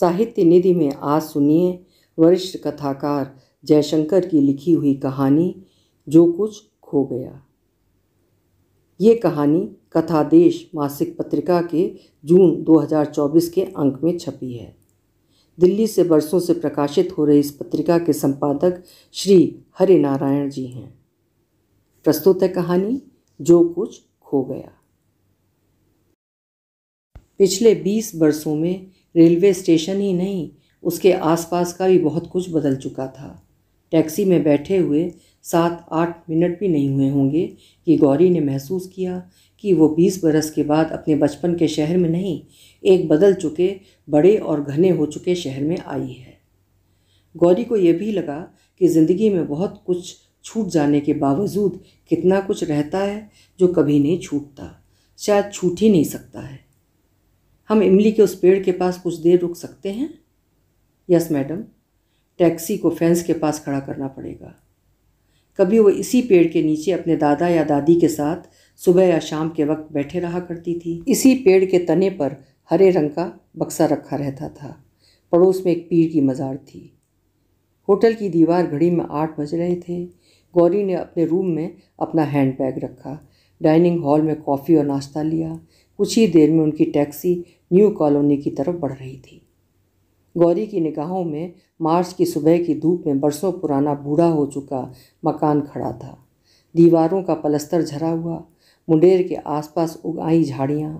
साहित्य निधि में आज सुनिए वरिष्ठ कथाकार जयशंकर की लिखी हुई कहानी जो कुछ खो गया ये कहानी कथादेश मासिक पत्रिका के जून 2024 के अंक में छपी है दिल्ली से बरसों से प्रकाशित हो रही इस पत्रिका के संपादक श्री हरिनारायण जी हैं प्रस्तुत है कहानी जो कुछ खो गया पिछले 20 वर्षों में रेलवे स्टेशन ही नहीं उसके आसपास का भी बहुत कुछ बदल चुका था टैक्सी में बैठे हुए सात आठ मिनट भी नहीं हुए होंगे कि गौरी ने महसूस किया कि वो बीस बरस के बाद अपने बचपन के शहर में नहीं एक बदल चुके बड़े और घने हो चुके शहर में आई है गौरी को यह भी लगा कि ज़िंदगी में बहुत कुछ छूट जाने के बावजूद कितना कुछ रहता है जो कभी नहीं छूटता शायद छूट ही नहीं सकता है हम इमली के उस पेड़ के पास कुछ देर रुक सकते हैं यस मैडम टैक्सी को फेंस के पास खड़ा करना पड़ेगा कभी वो इसी पेड़ के नीचे अपने दादा या दादी के साथ सुबह या शाम के वक्त बैठे रहा करती थी इसी पेड़ के तने पर हरे रंग का बक्सा रखा रहता था पड़ोस में एक पीर की मज़ार थी होटल की दीवार घड़ी में आठ बज रहे थे गौरी ने अपने रूम में अपना हैंड बैग रखा डाइनिंग हॉल में कॉफ़ी और नाश्ता लिया कुछ ही देर में उनकी टैक्सी न्यू कॉलोनी की तरफ बढ़ रही थी गौरी की निगाहों में मार्च की सुबह की धूप में बरसों पुराना बूढ़ा हो चुका मकान खड़ा था दीवारों का पलस्तर झरा हुआ मुंडेर के आसपास उगाई झाड़ियाँ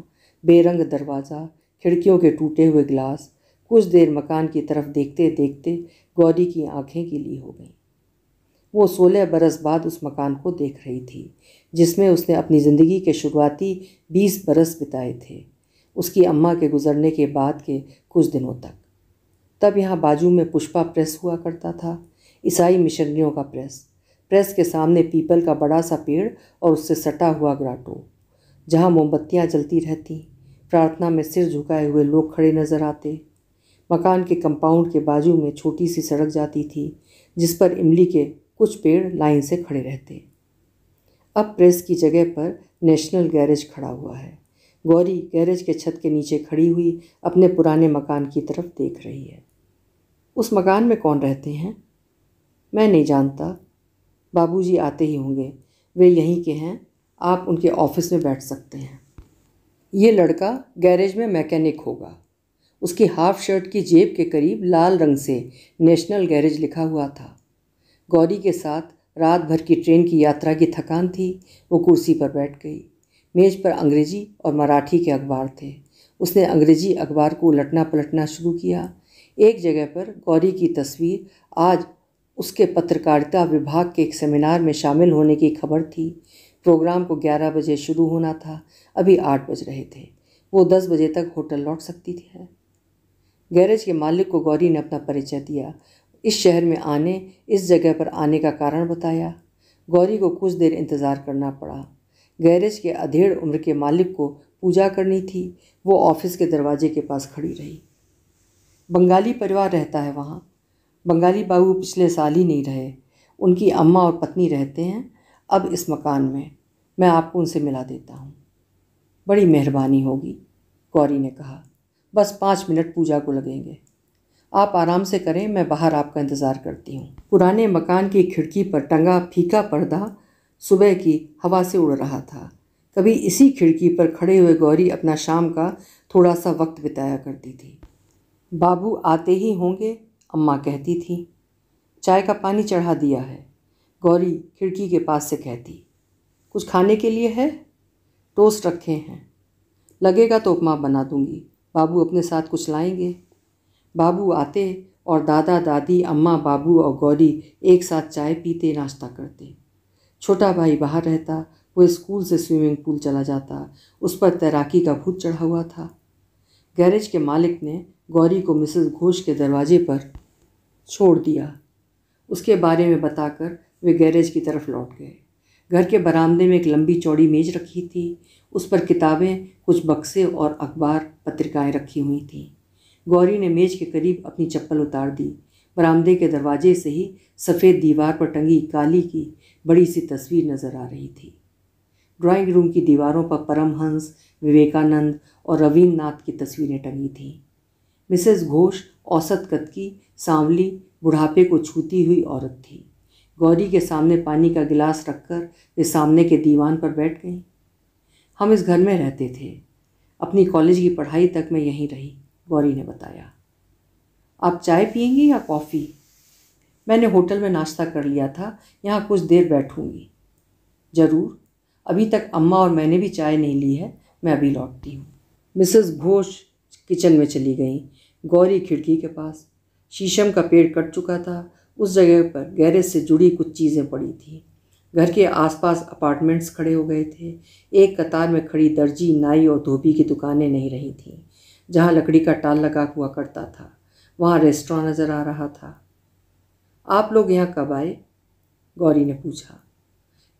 बेरंग दरवाज़ा खिड़कियों के टूटे हुए ग्लास कुछ देर मकान की तरफ देखते देखते गौरी की आंखें गीली हो गईं वो सोलह बरस बाद उस मकान को देख रही थी जिसमें उसने अपनी ज़िंदगी के शुरुआती बीस बरस बिताए थे उसकी अम्मा के गुज़रने के बाद के कुछ दिनों तक तब यहाँ बाजू में पुष्पा प्रेस हुआ करता था ईसाई मिशनरियों का प्रेस प्रेस के सामने पीपल का बड़ा सा पेड़ और उससे सटा हुआ ग्राटो जहाँ मोमबत्तियाँ जलती रहती प्रार्थना में सिर झुकाए हुए लोग खड़े नजर आते मकान के कंपाउंड के बाजू में छोटी सी सड़क जाती थी जिस पर इमली के कुछ पेड़ लाइन से खड़े रहते अब प्रेस की जगह पर नेशनल गैरेज खड़ा हुआ है गौरी गैरेज के छत के नीचे खड़ी हुई अपने पुराने मकान की तरफ देख रही है उस मकान में कौन रहते हैं मैं नहीं जानता बाबूजी आते ही होंगे वे यहीं के हैं आप उनके ऑफिस में बैठ सकते हैं ये लड़का गैरेज में मैकेनिक होगा उसकी हाफ शर्ट की जेब के करीब लाल रंग से नेशनल गैरेज लिखा हुआ था गौरी के साथ रात भर की ट्रेन की यात्रा की थकान थी वो कुर्सी पर बैठ गई मेज पर अंग्रेजी और मराठी के अखबार थे उसने अंग्रेजी अखबार को उलटना पलटना शुरू किया एक जगह पर गौरी की तस्वीर आज उसके पत्रकारिता विभाग के एक सेमिनार में शामिल होने की खबर थी प्रोग्राम को 11 बजे शुरू होना था अभी 8 बज रहे थे वो 10 बजे तक होटल लौट सकती थी गैरेज के मालिक को गौरी ने अपना परिचय दिया इस शहर में आने इस जगह पर आने का कारण बताया गौरी को कुछ देर इंतज़ार करना पड़ा गैरेज के अधेड़ उम्र के मालिक को पूजा करनी थी वो ऑफिस के दरवाजे के पास खड़ी रही बंगाली परिवार रहता है वहाँ बंगाली बाबू पिछले साल ही नहीं रहे उनकी अम्मा और पत्नी रहते हैं अब इस मकान में मैं आपको उनसे मिला देता हूँ बड़ी मेहरबानी होगी गौरी ने कहा बस पाँच मिनट पूजा को लगेंगे आप आराम से करें मैं बाहर आपका इंतज़ार करती हूँ पुराने मकान की खिड़की पर टंगा फीका पर्दा सुबह की हवा से उड़ रहा था कभी इसी खिड़की पर खड़े हुए गौरी अपना शाम का थोड़ा सा वक्त बिताया करती थी बाबू आते ही होंगे अम्मा कहती थी चाय का पानी चढ़ा दिया है गौरी खिड़की के पास से कहती कुछ खाने के लिए है टोस्ट रखे हैं लगेगा तो उपमा बना दूंगी बाबू अपने साथ कुछ लाएंगे बाबू आते और दादा दादी अम्मा बाबू और गौरी एक साथ चाय पीते नाश्ता करते छोटा भाई बाहर रहता वो स्कूल से स्विमिंग पूल चला जाता उस पर तैराकी का भूत चढ़ा हुआ था गैरेज के मालिक ने गौरी को मिसेस घोष के दरवाजे पर छोड़ दिया उसके बारे में बताकर वे गैरेज की तरफ लौट गए घर के बरामदे में एक लंबी चौड़ी मेज रखी थी उस पर किताबें कुछ बक्से और अखबार पत्रिकाएं रखी हुई थीं गौरी ने मेज के करीब अपनी चप्पल उतार दी बरामदे के दरवाजे से ही सफ़ेद दीवार पर टंगी काली की बड़ी सी तस्वीर नजर आ रही थी ड्राइंग रूम की दीवारों पर परमहंस विवेकानंद और रवींद्रनाथ की तस्वीरें टंगी थीं मिसेस घोष औसत कद की सांवली बुढ़ापे को छूती हुई औरत थी गौरी के सामने पानी का गिलास रखकर वे सामने के दीवान पर बैठ गई हम इस घर में रहते थे अपनी कॉलेज की पढ़ाई तक मैं यहीं रही गौरी ने बताया आप चाय पियेंगी या कॉफ़ी मैंने होटल में नाश्ता कर लिया था यहाँ कुछ देर बैठूंगी ज़रूर अभी तक अम्मा और मैंने भी चाय नहीं ली है मैं अभी लौटती हूँ मिसेस घोष किचन में चली गई गौरी खिड़की के पास शीशम का पेड़ कट चुका था उस जगह पर गैरेज से जुड़ी कुछ चीज़ें पड़ी थी घर के आसपास अपार्टमेंट्स खड़े हो गए थे एक कतार में खड़ी दर्जी नाई और धोबी की दुकानें नहीं रही थीं जहाँ लकड़ी का टाल लगा हुआ करता था वहाँ रेस्टोरेंट नज़र आ रहा था आप लोग यहाँ कब आए गौरी ने पूछा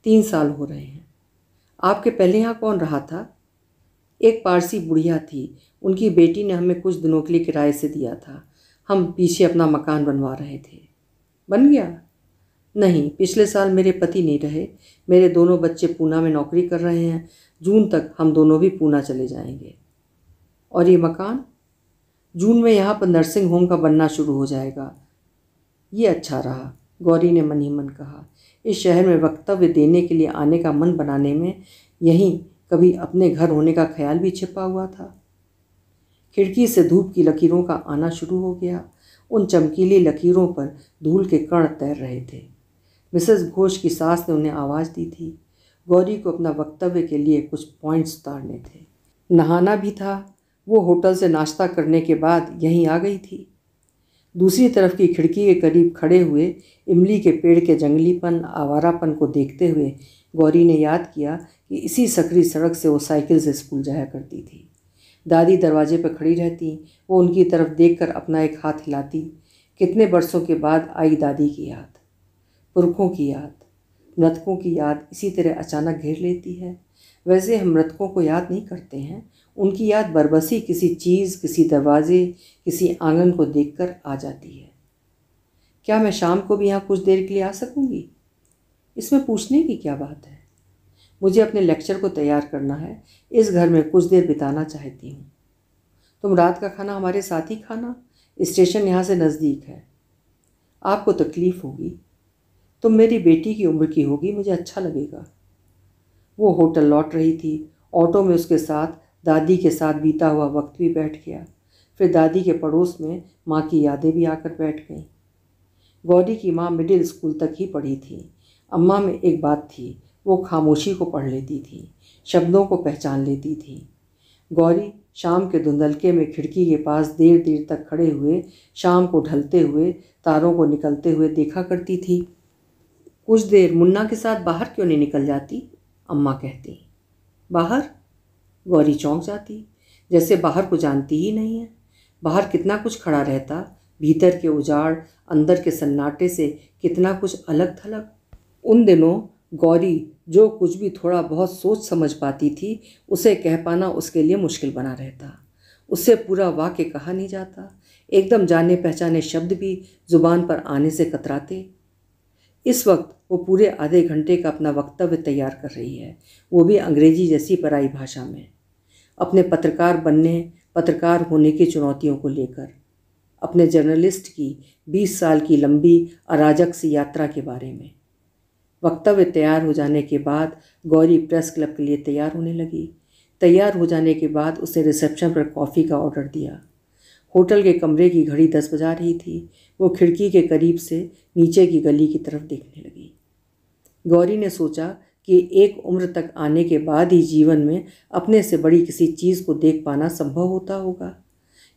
तीन साल हो रहे हैं आपके पहले यहाँ कौन रहा था एक पारसी बुढ़िया थी उनकी बेटी ने हमें कुछ दिनों के लिए किराए से दिया था हम पीछे अपना मकान बनवा रहे थे बन गया नहीं पिछले साल मेरे पति नहीं रहे मेरे दोनों बच्चे पूना में नौकरी कर रहे हैं जून तक हम दोनों भी पूना चले जाएंगे और ये मकान जून में यहाँ पर नर्सिंग होम का बनना शुरू हो जाएगा ये अच्छा रहा गौरी ने मन ही मन कहा इस शहर में वक्तव्य देने के लिए आने का मन बनाने में यहीं कभी अपने घर होने का ख्याल भी छिपा हुआ था खिड़की से धूप की लकीरों का आना शुरू हो गया उन चमकीली लकीरों पर धूल के कण तैर रहे थे मिसेस घोष की सास ने उन्हें आवाज़ दी थी गौरी को अपना वक्तव्य के लिए कुछ पॉइंट्स उतारने थे नहाना भी था वो होटल से नाश्ता करने के बाद यहीं आ गई थी दूसरी तरफ की खिड़की के करीब खड़े हुए इमली के पेड़ के जंगलीपन आवारापन को देखते हुए गौरी ने याद किया कि इसी सकरी सड़क से वो साइकिल से स्कूल जाया करती थी दादी दरवाजे पर खड़ी रहती वो उनकी तरफ देख अपना एक हाथ हिलाती कितने बरसों के बाद आई दादी की याद पुरखों की याद मृतकों की याद इसी तरह अचानक घेर लेती है वैसे हम मृतकों को याद नहीं करते हैं उनकी याद बरबसी किसी चीज़ किसी दरवाज़े किसी आंगन को देखकर आ जाती है क्या मैं शाम को भी यहाँ कुछ देर के लिए आ सकूँगी इसमें पूछने की क्या बात है मुझे अपने लेक्चर को तैयार करना है इस घर में कुछ देर बिताना चाहती हूँ तुम रात का खाना हमारे साथ ही खाना स्टेशन यहाँ से नज़दीक है आपको तकलीफ़ होगी तुम मेरी बेटी की उम्र की होगी मुझे अच्छा लगेगा वो होटल लौट रही थी ऑटो में उसके साथ दादी के साथ बीता हुआ वक्त भी बैठ गया फिर दादी के पड़ोस में माँ की यादें भी आकर बैठ गईं गौरी की माँ मिडिल स्कूल तक ही पढ़ी थी अम्मा में एक बात थी वो खामोशी को पढ़ लेती थी शब्दों को पहचान लेती थी गौरी शाम के धुंधलके में खिड़की के पास देर देर तक खड़े हुए शाम को ढलते हुए तारों को निकलते हुए देखा करती थी कुछ देर मुन्ना के साथ बाहर क्यों नहीं निकल जाती अम्मा कहती बाहर गौरी चौंक जाती जैसे बाहर को जानती ही नहीं है बाहर कितना कुछ खड़ा रहता भीतर के उजाड़ अंदर के सन्नाटे से कितना कुछ अलग थलग उन दिनों गौरी जो कुछ भी थोड़ा बहुत सोच समझ पाती थी उसे कह पाना उसके लिए मुश्किल बना रहता उससे पूरा वाक्य कहा नहीं जाता एकदम जाने पहचाने शब्द भी ज़ुबान पर आने से कतराते इस वक्त वो पूरे आधे घंटे का अपना वक्तव्य तैयार कर रही है वो भी अंग्रेजी जैसी पराई भाषा में अपने पत्रकार बनने पत्रकार होने की चुनौतियों को लेकर अपने जर्नलिस्ट की 20 साल की लंबी अराजक सी यात्रा के बारे में वक्तव्य तैयार हो जाने के बाद गौरी प्रेस क्लब के लिए तैयार होने लगी तैयार हो जाने के बाद उसने रिसेप्शन पर कॉफ़ी का ऑर्डर दिया होटल के कमरे की घड़ी दस बजा रही थी वो खिड़की के करीब से नीचे की गली की तरफ देखने लगी गौरी ने सोचा कि एक उम्र तक आने के बाद ही जीवन में अपने से बड़ी किसी चीज़ को देख पाना संभव होता होगा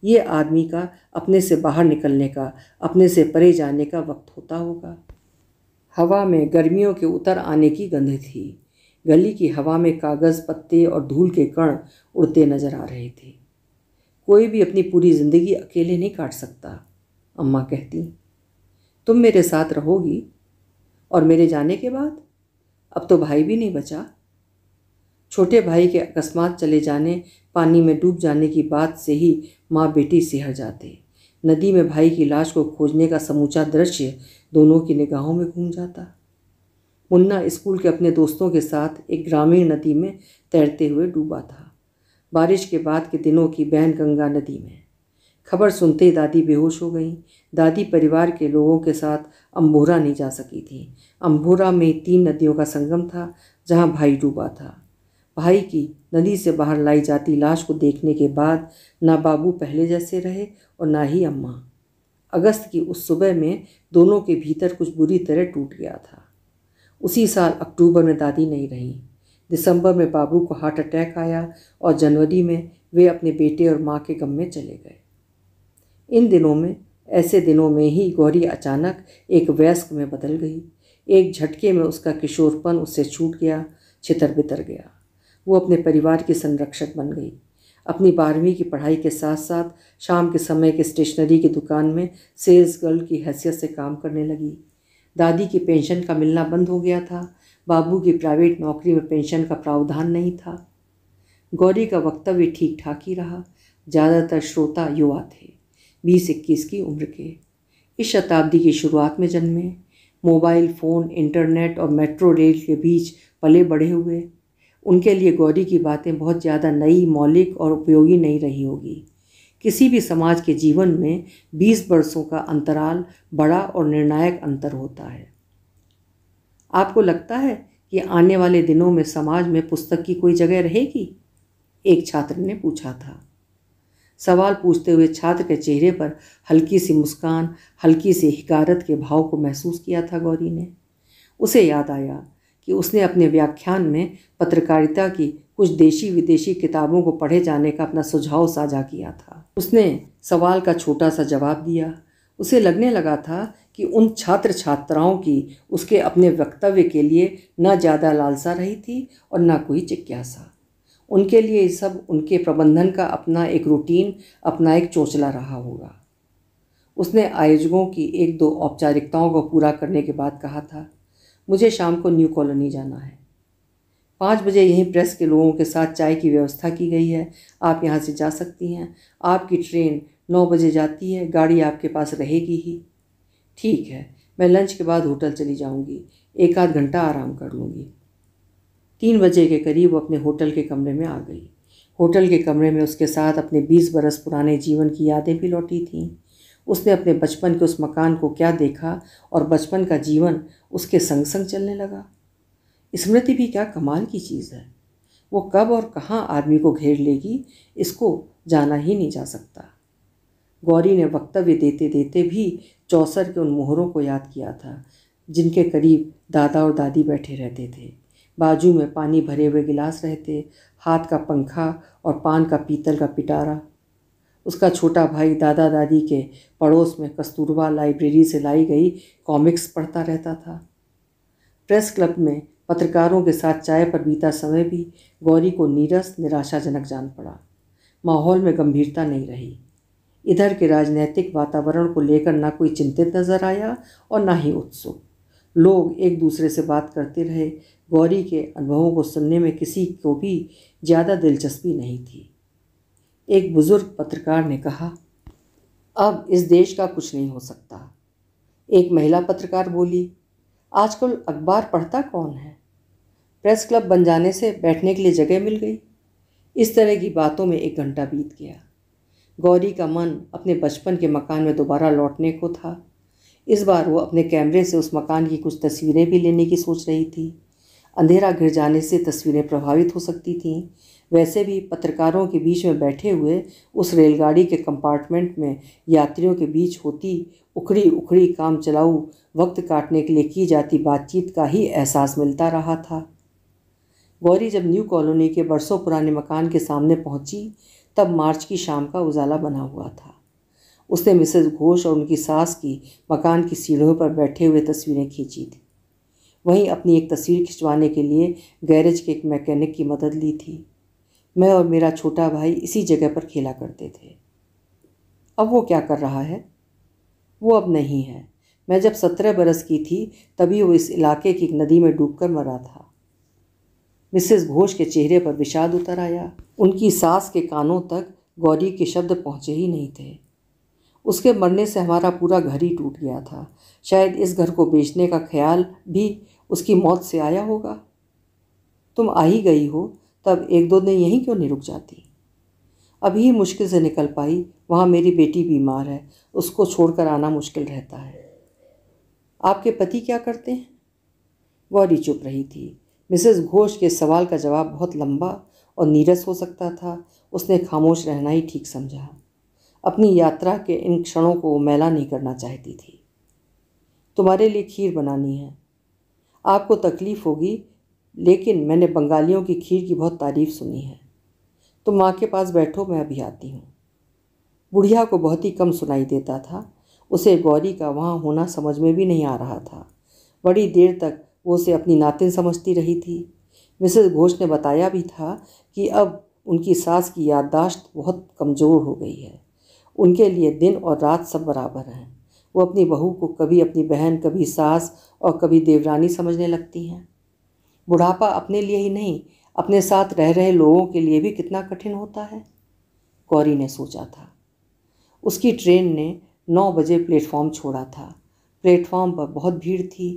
ये आदमी का अपने से बाहर निकलने का अपने से परे जाने का वक्त होता होगा हवा में गर्मियों के उतर आने की गंध थी गली की हवा में कागज़ पत्ते और धूल के कण उड़ते नजर आ रहे थे कोई भी अपनी पूरी ज़िंदगी अकेले नहीं काट सकता अम्मा कहती तुम मेरे साथ रहोगी और मेरे जाने के बाद अब तो भाई भी नहीं बचा छोटे भाई के अकस्मात चले जाने पानी में डूब जाने की बात से ही माँ बेटी सिहर जाते नदी में भाई की लाश को खोजने का समूचा दृश्य दोनों की निगाहों में घूम जाता मुन्ना स्कूल के अपने दोस्तों के साथ एक ग्रामीण नदी में तैरते हुए डूबा था बारिश के बाद के दिनों की बहन गंगा नदी में खबर सुनते ही दादी बेहोश हो गई दादी परिवार के लोगों के साथ अम्बोरा नहीं जा सकी थी अम्बोरा में तीन नदियों का संगम था जहाँ भाई डूबा था भाई की नदी से बाहर लाई जाती लाश को देखने के बाद ना बाबू पहले जैसे रहे और ना ही अम्मा अगस्त की उस सुबह में दोनों के भीतर कुछ बुरी तरह टूट गया था उसी साल अक्टूबर में दादी नहीं रहीं दिसंबर में बाबू को हार्ट अटैक आया और जनवरी में वे अपने बेटे और माँ के गम में चले गए इन दिनों में ऐसे दिनों में ही गौरी अचानक एक व्यस्क में बदल गई एक झटके में उसका किशोरपन उससे छूट गया छितर बितर गया वो अपने परिवार की संरक्षक बन गई अपनी बारहवीं की पढ़ाई के साथ साथ शाम के समय के स्टेशनरी की दुकान में सेल्स गर्ल की हैसियत से काम करने लगी दादी की पेंशन का मिलना बंद हो गया था बाबू की प्राइवेट नौकरी में पेंशन का प्रावधान नहीं था गौरी का वक्तव्य ठीक ठाक ही रहा ज़्यादातर श्रोता युवा थे बीस इक्कीस की उम्र के इस शताब्दी की शुरुआत में जन्मे मोबाइल फ़ोन इंटरनेट और मेट्रो रेल के बीच पले बढ़े हुए उनके लिए गौरी की बातें बहुत ज़्यादा नई मौलिक और उपयोगी नहीं रही होगी किसी भी समाज के जीवन में 20 वर्षों का अंतराल बड़ा और निर्णायक अंतर होता है आपको लगता है कि आने वाले दिनों में समाज में पुस्तक की कोई जगह रहेगी एक छात्र ने पूछा था सवाल पूछते हुए छात्र के चेहरे पर हल्की सी मुस्कान हल्की सी हिकारत के भाव को महसूस किया था गौरी ने उसे याद आया कि उसने अपने व्याख्यान में पत्रकारिता की कुछ देशी विदेशी किताबों को पढ़े जाने का अपना सुझाव साझा किया था उसने सवाल का छोटा सा जवाब दिया उसे लगने लगा था कि उन छात्र छात्राओं की उसके अपने वक्तव्य के लिए न ज़्यादा लालसा रही थी और न कोई जिज्ञासा उनके लिए सब उनके प्रबंधन का अपना एक रूटीन अपना एक चौचला रहा होगा उसने आयोजकों की एक दो औपचारिकताओं को पूरा करने के बाद कहा था मुझे शाम को न्यू कॉलोनी जाना है पाँच बजे यहीं प्रेस के लोगों के साथ चाय की व्यवस्था की गई है आप यहाँ से जा सकती हैं आपकी ट्रेन नौ बजे जाती है गाड़ी आपके पास रहेगी ही ठीक है मैं लंच के बाद होटल चली जाऊँगी एक आध घंटा आराम कर लूँगी तीन बजे के करीब वो अपने होटल के कमरे में आ गई होटल के कमरे में उसके साथ अपने बीस बरस पुराने जीवन की यादें भी लौटी थीं उसने अपने बचपन के उस मकान को क्या देखा और बचपन का जीवन उसके संग संग चलने लगा स्मृति भी क्या कमाल की चीज़ है वो कब और कहाँ आदमी को घेर लेगी इसको जाना ही नहीं जा सकता गौरी ने वक्तव्य देते देते भी चौसर के उन मोहरों को याद किया था जिनके करीब दादा और दादी बैठे रहते थे बाजू में पानी भरे हुए गिलास रहते हाथ का पंखा और पान का पीतल का पिटारा उसका छोटा भाई दादा दादी के पड़ोस में कस्तूरबा लाइब्रेरी से लाई गई कॉमिक्स पढ़ता रहता था प्रेस क्लब में पत्रकारों के साथ चाय पर बीता समय भी गौरी को नीरस निराशाजनक जान पड़ा माहौल में गंभीरता नहीं रही इधर के राजनैतिक वातावरण को लेकर ना कोई चिंतित नजर आया और ना ही उत्सुक लोग एक दूसरे से बात करते रहे गौरी के अनुभवों को सुनने में किसी को भी ज़्यादा दिलचस्पी नहीं थी एक बुज़ुर्ग पत्रकार ने कहा अब इस देश का कुछ नहीं हो सकता एक महिला पत्रकार बोली आजकल अखबार पढ़ता कौन है प्रेस क्लब बन जाने से बैठने के लिए जगह मिल गई इस तरह की बातों में एक घंटा बीत गया गौरी का मन अपने बचपन के मकान में दोबारा लौटने को था इस बार वो अपने कैमरे से उस मकान की कुछ तस्वीरें भी लेने की सोच रही थी अंधेरा घिर जाने से तस्वीरें प्रभावित हो सकती थीं वैसे भी पत्रकारों के बीच में बैठे हुए उस रेलगाड़ी के कंपार्टमेंट में यात्रियों के बीच होती उखड़ी उखड़ी काम चलाऊ वक्त काटने के लिए की जाती बातचीत का ही एहसास मिलता रहा था गौरी जब न्यू कॉलोनी के बरसों पुराने मकान के सामने पहुंची तब मार्च की शाम का उजाला बना हुआ था उसने मिसेज घोष और उनकी सास की मकान की सीढ़ियों पर बैठे हुए तस्वीरें खींची थी वहीं अपनी एक तस्वीर खिंचवाने के लिए गैरेज के एक मैकेनिक की मदद ली थी मैं और मेरा छोटा भाई इसी जगह पर खेला करते थे अब वो क्या कर रहा है वो अब नहीं है मैं जब सत्रह बरस की थी तभी वो इस इलाके की एक नदी में डूबकर मरा था मिसेस घोष के चेहरे पर विषाद उतर आया उनकी सास के कानों तक गौरी के शब्द पहुँचे ही नहीं थे उसके मरने से हमारा पूरा घर ही टूट गया था शायद इस घर को बेचने का ख्याल भी उसकी मौत से आया होगा तुम आ ही गई हो तब एक दो दिन यहीं क्यों नहीं रुक जाती अभी ही मुश्किल से निकल पाई वहाँ मेरी बेटी बीमार है उसको छोड़कर आना मुश्किल रहता है आपके पति क्या करते हैं गौरी चुप रही थी मिसेस घोष के सवाल का जवाब बहुत लंबा और नीरस हो सकता था उसने खामोश रहना ही ठीक समझा अपनी यात्रा के इन क्षणों को मैला नहीं करना चाहती थी तुम्हारे लिए खीर बनानी है आपको तकलीफ़ होगी लेकिन मैंने बंगालियों की खीर की बहुत तारीफ सुनी है तुम माँ के पास बैठो मैं अभी आती हूँ बुढ़िया को बहुत ही कम सुनाई देता था उसे गौरी का वहाँ होना समझ में भी नहीं आ रहा था बड़ी देर तक वो उसे अपनी नातिन समझती रही थी मिसेस घोष ने बताया भी था कि अब उनकी सास की याददाश्त बहुत कमज़ोर हो गई है उनके लिए दिन और रात सब बराबर हैं वो अपनी बहू को कभी अपनी बहन कभी सास और कभी देवरानी समझने लगती हैं बुढ़ापा अपने लिए ही नहीं अपने साथ रह रहे लोगों के लिए भी कितना कठिन होता है गौरी ने सोचा था उसकी ट्रेन ने नौ बजे प्लेटफॉर्म छोड़ा था प्लेटफॉर्म पर बहुत भीड़ थी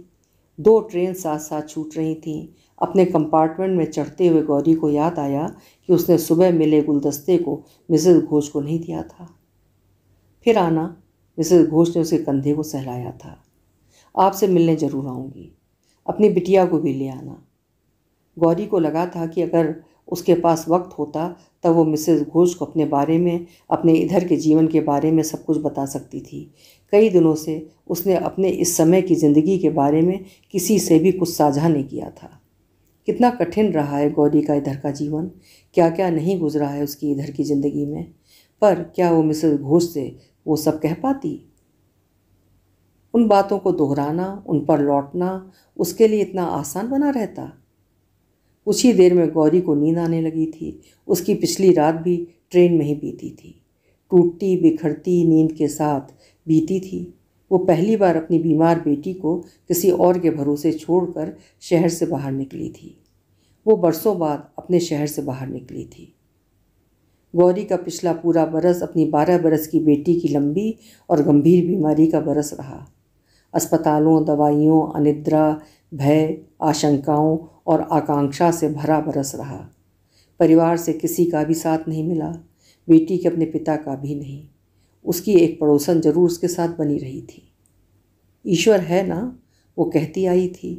दो ट्रेन साथ साथ छूट रही थी अपने कंपार्टमेंट में चढ़ते हुए गौरी को याद आया कि उसने सुबह मिले गुलदस्ते को मिसेज घोष को नहीं दिया था फिर आना मिसेस घोष ने उसके कंधे को सहलाया था आपसे मिलने जरूर आऊँगी अपनी बिटिया को भी ले आना गौरी को लगा था कि अगर उसके पास वक्त होता तब वो मिसेस घोष को अपने बारे में अपने इधर के जीवन के बारे में सब कुछ बता सकती थी कई दिनों से उसने अपने इस समय की ज़िंदगी के बारे में किसी से भी कुछ साझा नहीं किया था कितना कठिन रहा है गौरी का इधर का जीवन क्या क्या नहीं गुजरा है उसकी इधर की ज़िंदगी में पर क्या वो मिसेस घोष से वो सब कह पाती उन बातों को दोहराना उन पर लौटना उसके लिए इतना आसान बना रहता कुछ ही देर में गौरी को नींद आने लगी थी उसकी पिछली रात भी ट्रेन में ही बीती थी टूटती बिखरती नींद के साथ बीती थी वो पहली बार अपनी बीमार बेटी को किसी और के भरोसे छोड़कर शहर से बाहर निकली थी वो बरसों बाद अपने शहर से बाहर निकली थी गौरी का पिछला पूरा बरस अपनी बारह बरस की बेटी की लंबी और गंभीर बीमारी का बरस रहा अस्पतालों दवाइयों अनिद्रा भय आशंकाओं और आकांक्षा से भरा बरस रहा परिवार से किसी का भी साथ नहीं मिला बेटी के अपने पिता का भी नहीं उसकी एक पड़ोसन जरूर उसके साथ बनी रही थी ईश्वर है ना वो कहती आई थी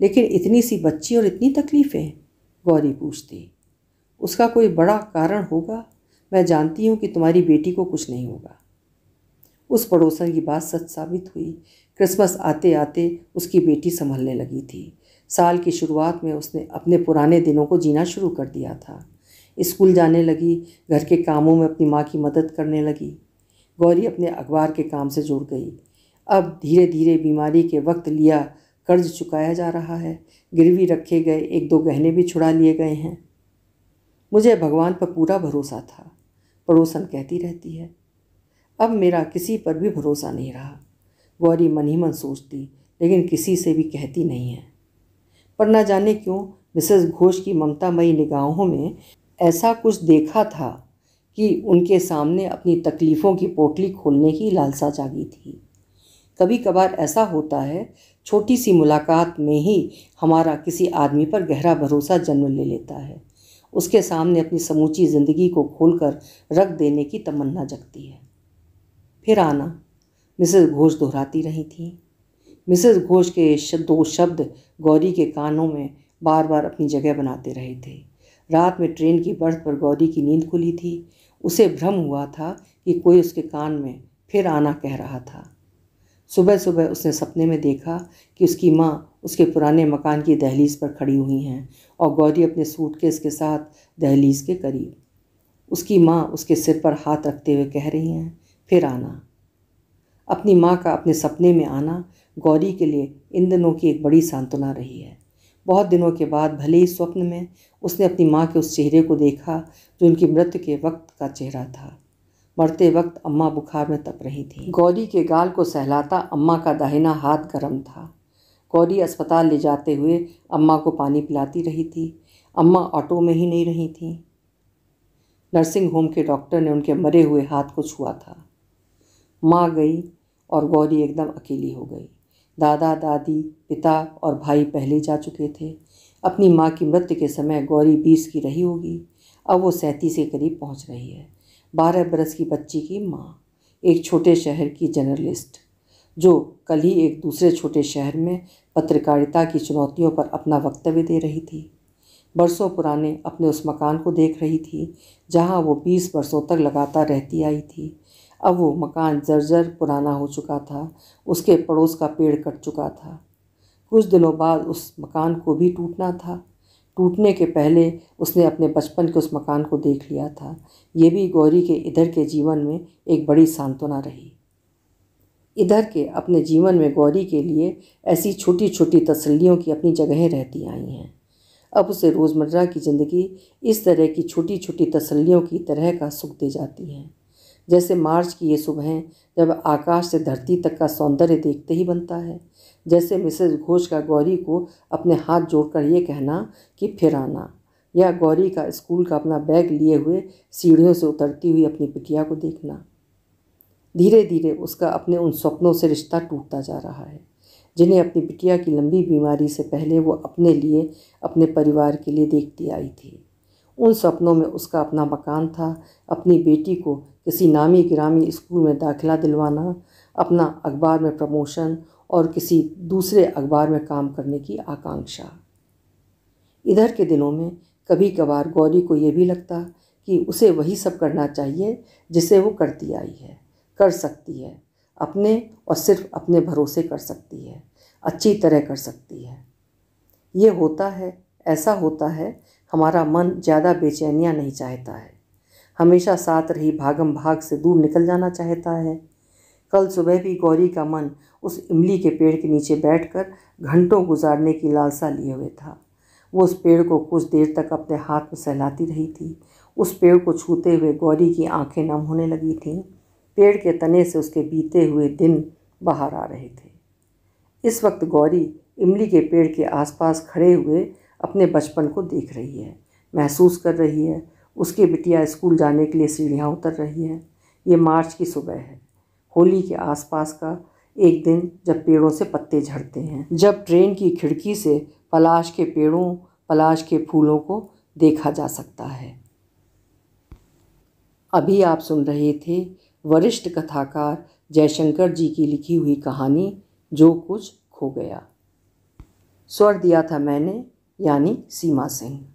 लेकिन इतनी सी बच्ची और इतनी तकलीफ़ें गौरी पूछती उसका कोई बड़ा कारण होगा मैं जानती हूँ कि तुम्हारी बेटी को कुछ नहीं होगा उस पड़ोसन की बात सच साबित हुई क्रिसमस आते आते उसकी बेटी संभलने लगी थी साल की शुरुआत में उसने अपने पुराने दिनों को जीना शुरू कर दिया था स्कूल जाने लगी घर के कामों में अपनी माँ की मदद करने लगी गौरी अपने अखबार के काम से जुड़ गई अब धीरे धीरे बीमारी के वक्त लिया कर्ज चुकाया जा रहा है गिरवी रखे गए एक दो गहने भी छुड़ा लिए गए हैं मुझे भगवान पर पूरा भरोसा था पड़ोसन कहती रहती है अब मेरा किसी पर भी भरोसा नहीं रहा गौरी मन ही मन सोचती लेकिन किसी से भी कहती नहीं है पर ना जाने क्यों मिसेस घोष की ममतामयी निगाहों में ऐसा कुछ देखा था कि उनके सामने अपनी तकलीफ़ों की पोटली खोलने की लालसा जागी थी कभी कभार ऐसा होता है छोटी सी मुलाकात में ही हमारा किसी आदमी पर गहरा भरोसा जन्म ले लेता है उसके सामने अपनी समूची ज़िंदगी को खोलकर रख देने की तमन्ना जगती है फिर आना मिसेस घोष दोहराती रही थी मिसेस घोष के दो शब्द गौरी के कानों में बार बार अपनी जगह बनाते रहे थे रात में ट्रेन की बर्थ पर गौरी की नींद खुली थी उसे भ्रम हुआ था कि कोई उसके कान में फिर आना कह रहा था सुबह सुबह उसने सपने में देखा कि उसकी माँ उसके पुराने मकान की दहलीज़ पर खड़ी हुई हैं और गौरी अपने सूटकेस के साथ दहलीज़ के करीब उसकी माँ उसके सिर पर हाथ रखते हुए कह रही हैं फिर आना अपनी माँ का अपने सपने में आना गौरी के लिए इन दिनों की एक बड़ी सांत्वना रही है बहुत दिनों के बाद भले ही स्वप्न में उसने अपनी माँ के उस चेहरे को देखा जो उनकी मृत्यु के वक्त का चेहरा था मरते वक्त अम्मा बुखार में तप रही थी गौरी के गाल को सहलाता अम्मा का दाहिना हाथ गर्म था गौरी अस्पताल ले जाते हुए अम्मा को पानी पिलाती रही थी अम्मा ऑटो में ही नहीं रही थी नर्सिंग होम के डॉक्टर ने उनके मरे हुए हाथ को छुआ था माँ गई और गौरी एकदम अकेली हो गई दादा दादी पिता और भाई पहले जा चुके थे अपनी माँ की मृत्यु के समय गौरी बीस की रही होगी अब वो सैंतीस के करीब पहुँच रही है बारह बरस की बच्ची की माँ एक छोटे शहर की जर्नलिस्ट जो कल ही एक दूसरे छोटे शहर में पत्रकारिता की चुनौतियों पर अपना वक्तव्य दे रही थी बरसों पुराने अपने उस मकान को देख रही थी जहाँ वो बीस बरसों तक लगातार रहती आई थी अब वो मकान जर्जर पुराना हो चुका था उसके पड़ोस का पेड़ कट चुका था कुछ दिनों बाद उस मकान को भी टूटना था टूटने के पहले उसने अपने बचपन के उस मकान को देख लिया था ये भी गौरी के इधर के जीवन में एक बड़ी सांत्वना रही इधर के अपने जीवन में गौरी के लिए ऐसी छोटी छोटी तसल्लियों की अपनी जगहें रहती आई हैं अब उसे रोज़मर्रा की ज़िंदगी इस तरह की छोटी छोटी तसल्लियों की तरह का सुख दे जाती हैं जैसे मार्च की ये सुबहें जब आकाश से धरती तक का सौंदर्य देखते ही बनता है जैसे मिसेज घोष का गौरी को अपने हाथ जोड़कर ये कहना कि फिर आना या गौरी का स्कूल का अपना बैग लिए हुए सीढ़ियों से उतरती हुई अपनी बिटिया को देखना धीरे धीरे उसका अपने उन सपनों से रिश्ता टूटता जा रहा है जिन्हें अपनी बिटिया की लंबी बीमारी से पहले वो अपने लिए अपने परिवार के लिए देखती आई थी उन सपनों में उसका अपना मकान था अपनी बेटी को किसी नामी गिरामी स्कूल में दाखिला दिलवाना अपना अखबार में प्रमोशन और किसी दूसरे अखबार में काम करने की आकांक्षा इधर के दिनों में कभी कभार गौरी को यह भी लगता कि उसे वही सब करना चाहिए जिसे वो करती आई है कर सकती है अपने और सिर्फ अपने भरोसे कर सकती है अच्छी तरह कर सकती है ये होता है ऐसा होता है हमारा मन ज़्यादा बेचैनियाँ नहीं चाहता है हमेशा साथ रही भागम भाग से दूर निकल जाना चाहता है कल सुबह भी गौरी का मन उस इमली के पेड़ के नीचे बैठकर घंटों गुजारने की लालसा लिए हुए था वो उस पेड़ को कुछ देर तक अपने हाथ में सहलाती रही थी उस पेड़ को छूते हुए गौरी की आंखें नम होने लगी थीं पेड़ के तने से उसके बीते हुए दिन बाहर आ रहे थे इस वक्त गौरी इमली के पेड़ के आसपास खड़े हुए अपने बचपन को देख रही है महसूस कर रही है उसकी बिटिया स्कूल जाने के लिए सीढ़ियाँ उतर रही है ये मार्च की सुबह है होली के आसपास का एक दिन जब पेड़ों से पत्ते झड़ते हैं जब ट्रेन की खिड़की से पलाश के पेड़ों पलाश के फूलों को देखा जा सकता है अभी आप सुन रहे थे वरिष्ठ कथाकार जयशंकर जी की लिखी हुई कहानी जो कुछ खो गया स्वर दिया था मैंने यानी सीमा सिंह